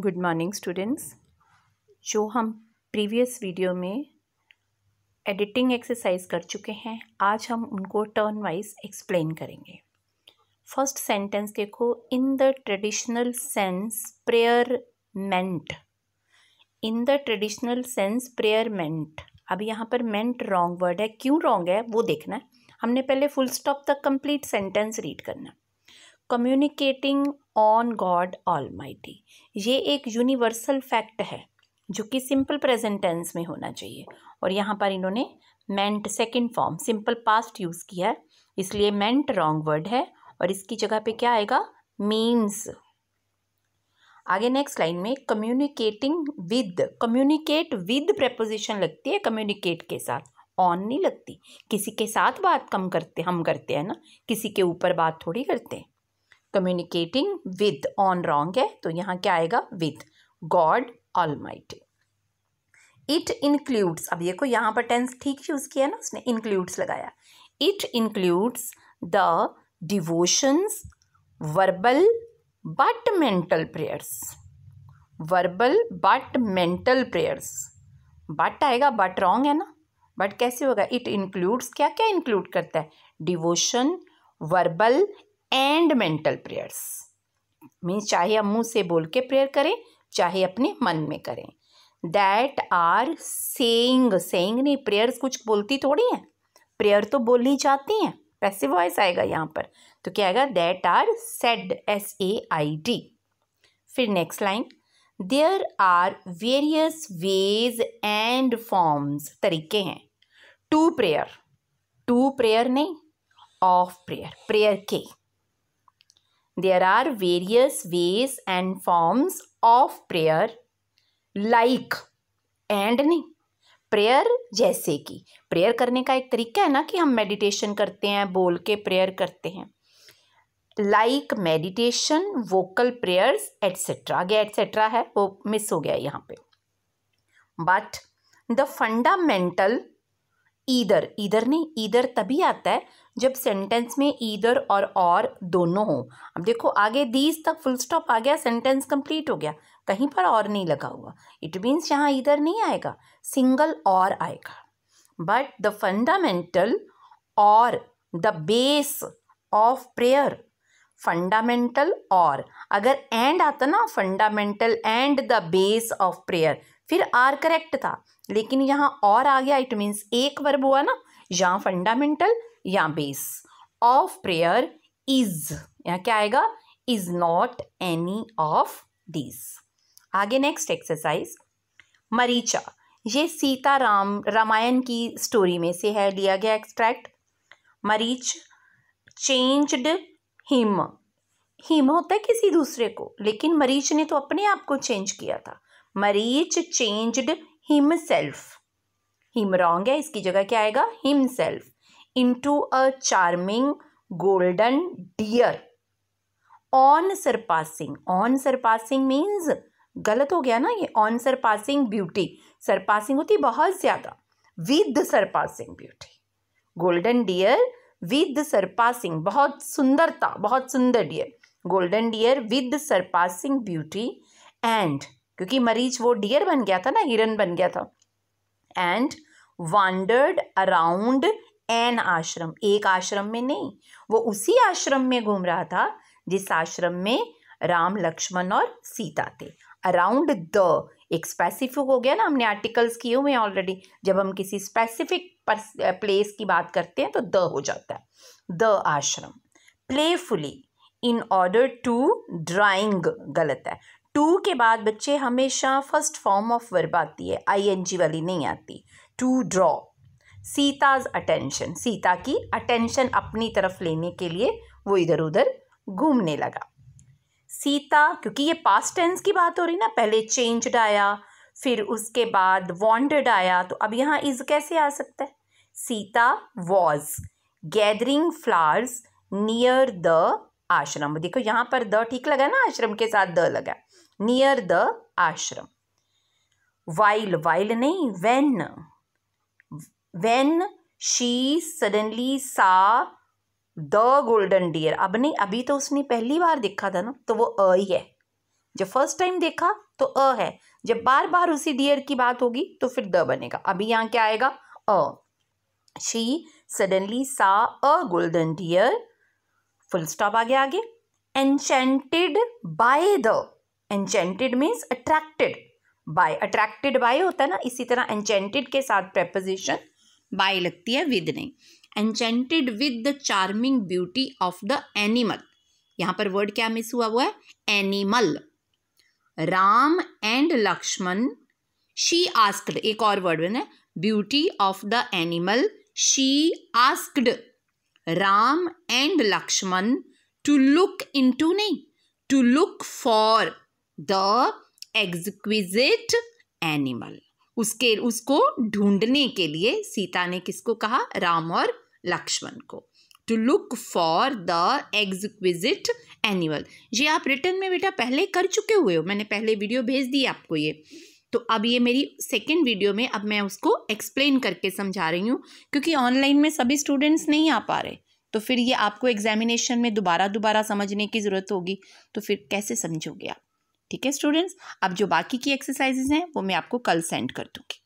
good morning students जो हम previous video में एडिटिंग एक्सरसाइज कर चुके हैं आज हम उनको टर्न वाइज एक्सप्लेन करेंगे फर्स्ट सेंटेंस देखो in the traditional sense prayer meant in the traditional sense prayer meant अब यहाँ पर मेंट रॉन्ग वर्ड है क्यों रॉन्ग है वो देखना है हमने पहले फुल स्टॉप तक कंप्लीट सेंटेंस रीड करना communicating on God almighty ये एक यूनिवर्सल फैक्ट है जो कि सिंपल प्रेजेंट टेंस में होना चाहिए और यहाँ पर इन्होंने meant second form simple past use किया है इसलिए मेंट रॉन्ग वर्ड है और इसकी जगह पे क्या आएगा मीन्स आगे नेक्स्ट लाइन में communicating with communicate with preposition लगती है कम्युनिकेट के साथ ऑन नहीं लगती किसी के साथ बात कम करते हम करते हैं ना किसी के ऊपर बात थोड़ी करते हैं कम्युनिकेटिंग विद ऑन रॉन्ग है तो यहाँ क्या आएगा with God all it includes अब देखो यहाँ पर टेंस ठीक यूज़ किया ना उसने इंक्लूड्स लगाया it includes the devotions verbal but mental prayers verbal but mental prayers but आएगा बट रॉन्ग है ना बट कैसे होगा इट इंक्लूड्स क्या क्या इंक्लूड करता है devotion verbal and mental prayers means चाहे हम मुँह से बोल के प्रेयर करें चाहे अपने मन में करें दैट आर सेइंग सेइंग नहीं प्रेयर्स कुछ बोलती थोड़ी हैं प्रेयर तो बोलनी चाहती हैं पैसे वॉइस आएगा यहाँ पर तो क्या आएगा that are said S A I D फिर next line there are various ways and forms तरीके हैं टू प्रेयर टू प्रेयर नहीं ऑफ प्रेयर प्रेयर के There are various ways and forms of prayer like and नहीं prayer जैसे कि prayer करने का एक तरीका है ना कि हम मेडिटेशन करते हैं बोल के प्रेयर करते हैं like meditation vocal prayers etcetera आगे एट्सेट्रा है वो मिस हो गया यहाँ पे but the fundamental either either नहीं ईदर तभी आता है जब सेंटेंस में ईदर और और दोनों हो अब देखो आगे दीज तक फुल स्टॉप आ गया सेंटेंस कंप्लीट हो गया कहीं पर और नहीं लगा हुआ इट मीन्स यहाँ ईदर नहीं आएगा सिंगल और आएगा बट द फंडामेंटल और the base of prayer fundamental और अगर एंड आता ना fundamental and the base of prayer फिर आर करेक्ट था लेकिन यहाँ और आ गया इट मीन्स एक वर्ब हुआ ना या फंडामेंटल या बेस ऑफ प्रेयर इज यहाँ क्या आएगा is not any of this आगे नेक्स्ट एक्सरसाइज मरीचा ये सीता राम रामायण की स्टोरी में से है लिया गया एक्सट्रैक्ट मरीच चेंज्ड हिम हिम होता है किसी दूसरे को लेकिन मरीच ने तो अपने आप को चेंज किया था मरीच चेंज्ड हिमसेल्फ हिम रॉन्ग है इसकी जगह क्या आएगा himself into a charming golden deer on surpassing on surpassing means गलत हो गया ना ये ऑन सरपासिंग ब्यूटी सरपासिंग होती बहुत ज़्यादा with surpassing beauty golden deer with surpassing बहुत सुंदरता बहुत सुंदर deer golden deer with surpassing beauty and क्योंकि मरीज वो डियर बन गया था ना हिरन बन गया था एंड वांडर्ड अराउंड एन आश्रम एक आश्रम में नहीं वो उसी आश्रम में घूम रहा था जिस आश्रम में राम लक्ष्मण और सीता थे अराउंड द एक स्पेसिफिक हो गया ना हमने आर्टिकल्स किए हुए हैं ऑलरेडी जब हम किसी स्पेसिफिक प्लेस की बात करते हैं तो द हो जाता है the ashram playfully in order to drawing गलत है टू के बाद बच्चे हमेशा फर्स्ट फॉर्म ऑफ वर्ब आती है आईएनजी वाली नहीं आती to draw Sita's attention Sita की अटेंशन अपनी तरफ लेने के लिए वो इधर उधर घूमने लगा सीता क्योंकि ये पास्ट टेंस की बात हो रही ना पहले चेंज्ड आया फिर उसके बाद वॉन्डेड आया तो अब यहाँ इज कैसे आ सकता है Sita was gathering flowers near the ashram देखो यहाँ पर द ठीक लगा ना आश्रम के साथ द लगा near the ashram while while नहीं when when she suddenly saw the golden deer अब नहीं अभी तो उसने पहली बार देखा था ना तो वो अ ही है जब फर्स्ट टाइम देखा तो अ है जब बार बार उसी डियर की बात होगी तो फिर द बनेगा अभी यहाँ क्या आएगा अ she suddenly saw a golden deer full stop आ गया आगे enchanted by the enchanted means attracted by attracted by होता है ना इसी तरह एंजेंटेड के साथ प्रेपोजिशन बाय लगती है विद नहीं enchanted with the charming beauty of the animal यहाँ पर वर्ड क्या मिस हुआ हुआ है animal Ram and Lakshman she asked एक और वर्ड बने beauty of the animal she asked Ram and Lakshman to look into नहीं to look for the exquisite animal उसके उसको ढूंढने के लिए सीता ने किसको कहा राम और लक्ष्मण को to look for the exquisite animal ये आप रिटर्न में बेटा पहले कर चुके हुए हो मैंने पहले वीडियो भेज दी आपको ये तो अब ये मेरी सेकेंड वीडियो में अब मैं उसको एक्सप्लेन करके समझा रही हूँ क्योंकि ऑनलाइन में सभी स्टूडेंट्स नहीं आ पा रहे तो फिर ये आपको एग्जामिनेशन में दोबारा दोबारा समझने की ज़रूरत होगी तो फिर कैसे समझोगे आप ठीक है स्टूडेंट्स अब जो बाकी की एक्सरसाइजेज हैं वो मैं आपको कल सेंड कर दूँगी